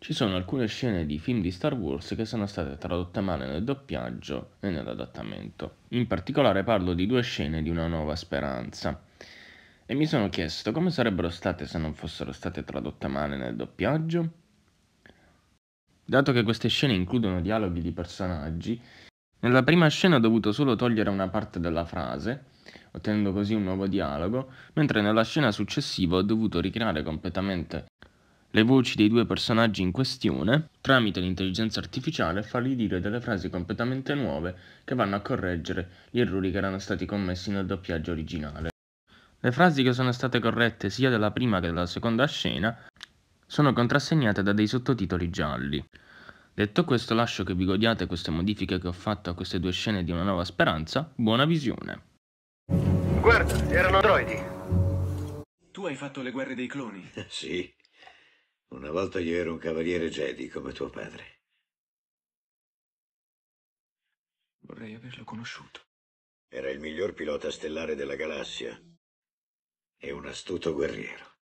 Ci sono alcune scene di film di Star Wars che sono state tradotte male nel doppiaggio e nell'adattamento. In particolare parlo di due scene di Una Nuova Speranza. E mi sono chiesto come sarebbero state se non fossero state tradotte male nel doppiaggio? Dato che queste scene includono dialoghi di personaggi, nella prima scena ho dovuto solo togliere una parte della frase, ottenendo così un nuovo dialogo, mentre nella scena successiva ho dovuto ricreare completamente le voci dei due personaggi in questione tramite l'intelligenza artificiale fargli dire delle frasi completamente nuove che vanno a correggere gli errori che erano stati commessi nel doppiaggio originale. Le frasi che sono state corrette sia dalla prima che dalla seconda scena sono contrassegnate da dei sottotitoli gialli. Detto questo lascio che vi godiate queste modifiche che ho fatto a queste due scene di Una nuova speranza, buona visione! Guarda, erano droidi! Tu hai fatto le guerre dei cloni? sì. Una volta io ero un cavaliere Jedi come tuo padre. Vorrei averlo conosciuto. Era il miglior pilota stellare della galassia e un astuto guerriero.